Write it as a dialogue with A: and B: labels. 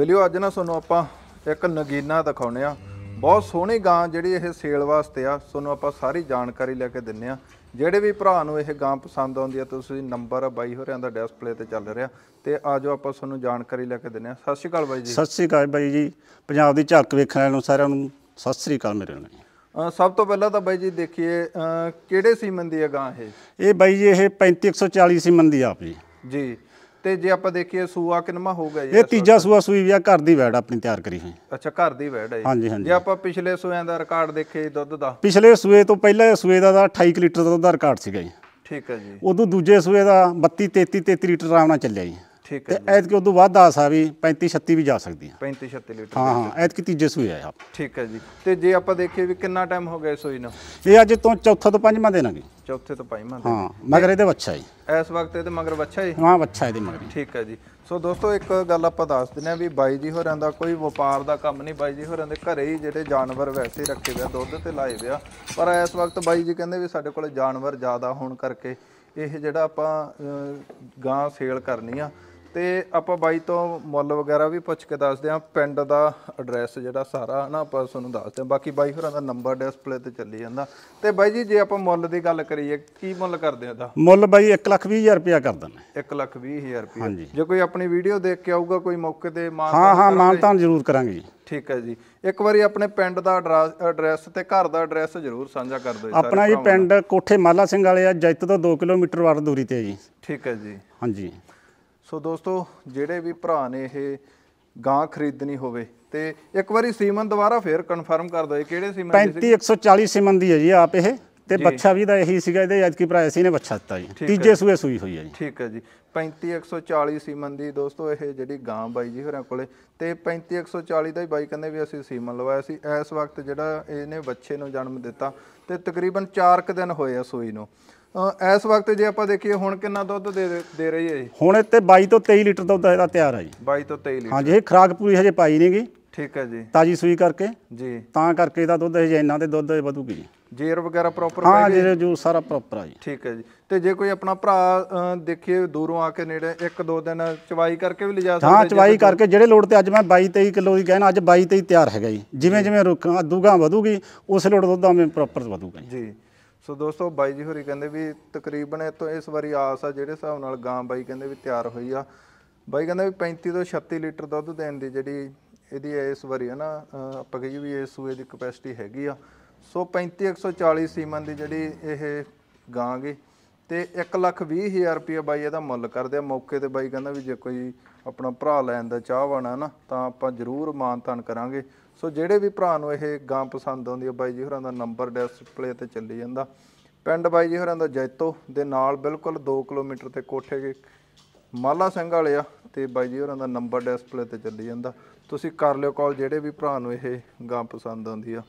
A: ਬਿਲਿਓ ਅੱਜ ਨਾ ਤੁਹਾਨੂੰ ਆਪਾਂ ਇੱਕ ਨਗੀਨਾ ਦਿਖਾਉਨੇ ਆ ਬਹੁਤ ਸੋਹਣੀ ਗਾਂ ਜਿਹੜੀ ਇਹ ਸੇਲ ਵਾਸਤੇ ਆ ਤੁਹਾਨੂੰ ਆਪਾਂ ਸਾਰੀ ਜਾਣਕਾਰੀ ਲੈ ਕੇ ਦਿੰਨੇ ਆ ਜਿਹੜੇ ਵੀ ਭਰਾ ਨੂੰ ਇਹ ਗਾਂ ਪਸੰਦ ਆਉਂਦੀ ਆ ਤੁਸੀਂ ਨੰਬਰ ਬਾਈ ਹੋਰਿਆਂ ਦਾ ਡਿਸਪਲੇ ਤੇ ਚੱਲ ਰਿਹਾ ਤੇ ਆਜੋ ਆਪਾਂ ਤੁਹਾਨੂੰ ਜਾਣਕਾਰੀ ਲੈ ਕੇ ਦਿੰਨੇ ਆ ਸਤਿ ਸ਼੍ਰੀ ਅਕਾਲ ਬਾਈ ਜੀ ਸਤਿ ਸ਼੍ਰੀ
B: ਅਕਾਲ ਬਾਈ ਜੀ ਪੰਜਾਬ ਦੀ ਝਲਕ ਵੇਖਣ ਵਾਲਿਆਂ ਨੂੰ ਸਾਰਿਆਂ ਨੂੰ ਸਤਿ ਸ਼੍ਰੀ ਅਕਾਲ ਮੇਰੇ
A: ਨਾਲ ਸਭ ਤੋਂ ਪਹਿਲਾਂ ਤਾਂ ਬਾਈ ਜੀ ਦੇਖੀਏ ਕਿਹੜੇ ਸੀਮਨ ਦੀ ਹੈ ਗਾਂ ਇਹ
B: ਇਹ ਬਾਈ ਜੀ ਇਹ 35140 ਸੀਮਨ ਦੀ ਆਪ ਜੀ
A: ਜੀ ਤੇ ਜੇ ਆਪਾਂ ਦੇਖੀਏ ਸੂਆ ਹੋ ਗਿਆ ਜੀ ਇਹ
B: ਤੀਜਾ ਸੂਆ ਸੂਈ ਵੀ ਆ ਘਰ ਦੀ ਵੈੜ ਆਪਣੀ ਤਿਆਰ ਕਰੀ ਹੋਈ
A: ਅੱਛਾ ਘਰ ਦੀ ਵੈੜ ਹੈ ਹਾਂਜੀ ਹਾਂਜੀ ਜੇ ਆਪਾਂ ਪਿਛਲੇ ਸੂਆਂ ਦਾ ਰਿਕਾਰਡ ਦੇਖੇ ਦੁੱਧ ਦਾ ਪਿਛਲੇ
B: ਸੂਏ ਤੋਂ ਪਹਿਲਾਂ ਸੂਏ ਦਾ 28 ਲੀਟਰ ਦਾ ਦੁੱਧ ਰਿਕਾਰਡ ਸੀਗਾ ਜੀ ਠੀਕ ਹੈ ਜੀ ਉਦੋਂ ਦੂਜੇ ਸੂਏ ਦਾ 32 33 33 ਲੀਟਰ ਆਉਣਾ ਚੱਲਿਆ ਜੀ ਠੀਕ ਹੈ ਤੇ ਐਤਕੀ ਉਦੋਂ ਵੱਧ ਆਸ ਆ ਵੀ 35 36 ਵੀ ਜਾ ਸਕਦੀ ਆ
A: 35 36 ਲੀਟਰ ਹਾਂ ਹਾਂ
B: ਐਤਕੀ ਤੀਜੇ ਸੂਏ
A: ਆ ਠੀਕ ਹੈ ਜੀ ਤੇ ਜੇ ਆਪਾਂ ਦੇਖੀਏ ਵੀ ਕਿੰਨਾ ਟਾਈਮ ਹੋ ਗਿਆ ਸੂਈ ਨੂੰ
B: ਇਹ ਅੱਜ ਤੋਂ ਚੌਥਾ ਤੋਂ ਪੰਜਵਾਂ ਦਿਨ ਆ ਗਏ
A: ਚੌਥੇ ਤੋਂ ਪੰਜਵਾਂ ਦਿਨ ਹਾਂ
B: ਮਗਰ ਇਹਦੇ ਬੱਚਾ ਜੀ
A: ਇਸ ਵਕਤ ਇਹਦੇ ਮਗਰ ਬੱਚਾ ਜੀ
B: ਹਾਂ ਬੱਚਾ ਇਹਦੇ ਮਗਰ
A: ਠੀਕ ਹੈ ਜੀ ਸੋ ਦੋਸਤੋ ਇੱਕ ਗੱਲ ਆਪਾਂ ਦੱਸ ਦਿੰਨੇ ਆ ਵੀ ਬਾਈ ਜੀ ਹੋਰਾਂ ਦਾ ਕੋਈ ਵਪਾਰ ਦਾ ਕੰਮ ਨਹੀਂ ਬਾਈ ਜੀ ਹੋਰਾਂ ਦੇ ਘਰੇ ਹੀ ਜਿਹੜੇ ਜਾਨਵਰ ਵੈਸੇ ਰੱਖੇ ਹੋਏ ਆ ਦੁੱਧ ਤੇ ਲਾਏ ਹੋਏ ਆ ਪਰ ਇਸ ਵਕਤ ਬਾਈ ਜੀ ਕਹਿੰਦੇ ਵੀ ਸਾਡੇ ਕੋਲ ਜਾਨਵਰ ਜ਼ਿਆਦਾ ਹੋਣ ਕਰਕੇ ਇਹ ਜਿਹੜਾ ਆਪਾਂ ਗਾਂ ਸੇਲ ਕਰਨੀ ਆ ਤੇ ਆਪਾਂ ਬਾਈ ਤੋਂ ਮੁੱਲ ਵਗੈਰਾ ਵੀ ਪੁੱਛ ਕੇ ਦੱਸਦੇ ਆ ਪਿੰਡ ਦਾ ਐਡਰੈਸ ਜਿਹੜਾ ਸਾਰਾ ਹਨਾ ਆਪਾਂ ਤੁਹਾਨੂੰ ਦੱਸਦੇ ਆ ਬਾਕੀ ਬਾਈ ਹੋਰਾਂ ਦਾ ਨੰਬਰ ਡਿਸਪਲੇ ਤੇ ਚੱਲੀ ਜਾਂਦਾ ਤੇ ਬਾਈ ਜੀ ਜੇ ਆਪਾਂ ਮੁੱਲ ਦੀ ਗੱਲ ਕਰੀਏ ਕੀ ਮੁੱਲ ਕਰਦੇ ਆ ਦਾ
B: ਮੁੱਲ ਬਾਈ 1 ਲੱਖ 20000 ਰੁਪਿਆ ਕਰ ਦਿੰਦੇ
A: 1 ਲੱਖ 20000 ਰੁਪਿਆ ਜੇ ਕੋਈ ਆਪਣੀ ਵੀਡੀਓ ਦੇਖ ਕੇ ਆਊਗਾ ਕੋਈ ਮੌਕੇ ਤੇ ਮਾਨ ਹਾਂ ਹਾਂ ਮਾਨਤਾਨ
B: ਜ਼ਰੂਰ ਕਰਾਂਗੇ ਜੀ
A: ਠੀਕ ਹੈ ਜੀ ਇੱਕ ਵਾਰੀ ਆਪਣੇ ਪਿੰਡ ਦਾ ਐਡਰੈਸ ਤੇ ਘਰ ਦਾ ਐਡਰੈਸ ਜ਼ਰੂਰ ਸਾਂਝਾ ਕਰ ਦਿਓ ਜੀ ਆਪਣਾ ਜੀ ਪਿੰਡ
B: ਕੋਠੇ ਮਾਲਾ ਸਿੰਘ ਵਾਲੇ ਆ ਜੈਤ ਤੋਂ 2 ਕਿਲੋਮੀਟਰ ਵੱਧ ਦੂਰੀ ਤੇ ਜੀ ਠੀਕ ਹੈ ਜੀ ਹਾਂਜੀ
A: ਸੋ ਦੋਸਤੋ ਜਿਹੜੇ ਵੀ ਭਰਾ ਨੇ ਇਹ ਗਾਂ ਖਰੀਦਣੀ ਹੋਵੇ ਤੇ ਇੱਕ ਵਾਰੀ ਸੀਮਨ ਦੁਬਾਰਾ ਫੇਰ ਕਨਫਰਮ ਕਰ ਦੋ ਇਹ ਕਿਹੜੇ ਸੀਮਨ ਦੀ 35
B: 140 ਸੀਮਨ ਦੀ ਹੈ ਜੀ ਆਪ ਇਹ ਤੇ ਬੱਚਾ ਵੀ ਦਾ ਇਹੀ ਸੀਗਾ ਇਹਦੇ ਅੱਜ ਕੀ ਭਰਾ ਸੀ ਨੇ ਬੱਚਾ ਦਿੱਤਾ ਜੀ ਤੀਜੇ ਸੂਏ ਸੂਈ ਹੋਈ ਹੈ ਜੀ ਠੀਕ ਹੈ ਜੀ
A: 35140 ਸੀਮਨ ਦੀ ਦੋਸਤੋ ਇਹ ਜਿਹੜੀ ਗਾਂ ਬਾਈ ਜੀ ਹੋਰਾਂ ਕੋਲੇ ਤੇ 35140 ਦਾ ਹੀ ਬਾਈ ਕਹਿੰਦੇ ਵੀ ਅਸੀਂ ਸੀਮਨ ਲਵਾਇਆ ਸੀ ਇਸ ਵਕਤ ਜਿਹੜਾ ਇਹਨੇ ਬੱਚੇ ਨੂੰ ਜਨਮ ਦਿੱਤਾ ਤੇ ਤਕਰੀਬਨ 4 ਦਿਨ ਹੋਏ ਆ ਸੂਈ ਨੂੰ ਇਸ ਵਕਤ ਜੇ ਆਪਾਂ ਦੇਖੀਏ ਹੁਣ ਕਿੰਨਾ ਦੁੱਧ ਦੇ ਦੇ ਰਹੀ ਹੈ ਜੀ
B: ਹੁਣ ਇੱਥੇ 22 ਤੋਂ 23 ਲੀਟਰ ਦੁੱਧ ਇਹਦਾ ਤਿਆਰ ਹੈ ਜੀ
A: 22 ਤੋਂ 23 ਲੀਟਰ ਹਾਂਜੀ ਇਹ
B: ਖਰਾਕ ਪੂਰੀ ਹਜੇ ਪਾਈ ਨਹੀਂਗੀ ਠੀਕ ਹੈ ਜੀ ਤਾਜੀ ਸੂਈ ਕਰਕੇ ਜੀ ਤਾਂ ਕਰਕੇ ਇਹਦਾ ਦੁੱਧ ਹਜੇ ਇੰਨਾ ਤੇ ਦੁੱਧ ਵਧੂਗੀ ਜੀ
A: ਜੇਰ ਵਗੈਰਾ ਪ੍ਰੋਪਰ ਹਾਂ ਜੇਰ
B: ਜੋ ਸਾਰਾ ਪ੍ਰੋਪਰ ਆ ਜੀ ਠੀਕ ਹੈ ਜੀ ਤੇ
A: ਜੇ ਕੋਈ ਆਪਣਾ ਭਰਾ ਦੇਖੀਏ ਦੂਰੋਂ ਆ ਕੇ ਨੇੜੇ ਇੱਕ ਦੋ ਦਿਨ ਚਵਾਈ ਕਰਕੇ ਵੀ ਲਿਜਾ ਸਕਦਾ ਹਾਂ ਚਵਾਈ ਕਰਕੇ
B: ਜਿਹੜੇ ਲੋੜ ਤੇ ਅੱਜ ਮੈਂ 22 23 ਕਿਲੋ ਦੀ ਕਹਿਣਾ ਅੱਜ 22 23 ਤਿਆਰ ਹੈਗਾ ਜੀ ਜਿਵੇਂ ਜਿਵੇਂ ਰੁਕਾਂ ਦੂਗਾ ਵਧੂਗੀ ਉਸ ਲੋੜ ਦੁੱਧਾਂ ਵਿੱਚ ਪ੍ਰੋਪਰ ਵਧੂਗਾ ਜੀ
A: ਸੋ ਦੋਸਤੋ ਬਾਈ ਜੀ ਹੋਰੀ ਕਹਿੰਦੇ ਵੀ ਤਕਰੀਬਨ ਇਹ ਤੋਂ ਇਸ ਵਾਰੀ ਆਸ ਆ ਜਿਹੜੇ ਹਿਸਾਬ ਨਾਲ ਗਾਂ ਬਾਈ ਕਹਿੰਦੇ ਵੀ ਤਿਆਰ ਹੋਈ ਆ ਬਾਈ ਕਹਿੰਦਾ ਵੀ 35 ਤੋਂ 36 ਲੀਟਰ ਦੁੱਧ ਦੇਣ ਦੀ ਜਿਹੜੀ ਇਹਦੀ ਇਸ ਵਾਰੀ ਹੈ ਨਾ ਆਪਾਂ ਕਹੀ ਵੀ ਇਸ ਸੂਏ ਦੀ ਕਪੈਸਿਟੀ ਹੈਗੀ ਆ ਸੋ 35 140 ਸੀਮਨ ਦੀ ਜਿਹੜੀ ਇਹ ਗਾਂ ਤੇ 1 ਲੱਖ 20 ਹਜ਼ਾਰ ਰੁਪਏ ਬਾਈ ਇਹਦਾ ਮੁੱਲ ਕਰਦੇ ਆ ਮੌਕੇ ਤੇ ਬਾਈ ਕਹਿੰਦਾ ਵੀ ਜੇ ਕੋਈ ਆਪਣਾ ਭਰਾ ਲੈਣ ਦਾ ਚਾਹਵਣਾ ਨਾ ਤਾਂ ਆਪਾਂ ਜ਼ਰੂਰ ਮਾਨਤਾਨ ਕਰਾਂਗੇ ਸੋ ਜਿਹੜੇ ਵੀ ਭਰਾ ਨੂੰ ਇਹ ਗਾਂ ਪਸੰਦ ਆਉਂਦੀ ਹੈ ਬਾਈ ਜੀ ਹੋਰਾਂ ਦਾ ਨੰਬਰ ਡਿਸਪਲੇ ਤੇ ਚੱਲੀ ਜਾਂਦਾ ਪਿੰਡ ਬਾਈ ਜੀ ਹੋਰਾਂ ਦਾ ਜੈਤੋ ਦੇ ਨਾਲ ਬਿਲਕੁਲ 2 ਕਿਲੋਮੀਟਰ ਤੇ ਕੋਠੇ ਮਾਲਾ ਸਿੰਘ ਵਾਲੇ ਆ ਤੇ ਬਾਈ ਜੀ ਹੋਰਾਂ ਦਾ ਨੰਬਰ ਡਿਸਪਲੇ ਤੇ ਚੱਲੀ ਜਾਂਦਾ ਤੁਸੀਂ ਕਰ ਲਿਓ ਕਾਲ ਜਿਹੜੇ ਵੀ ਭਰਾ ਨੂੰ ਇਹ ਗਾਂ ਪਸੰਦ ਆਉਂਦੀ ਆ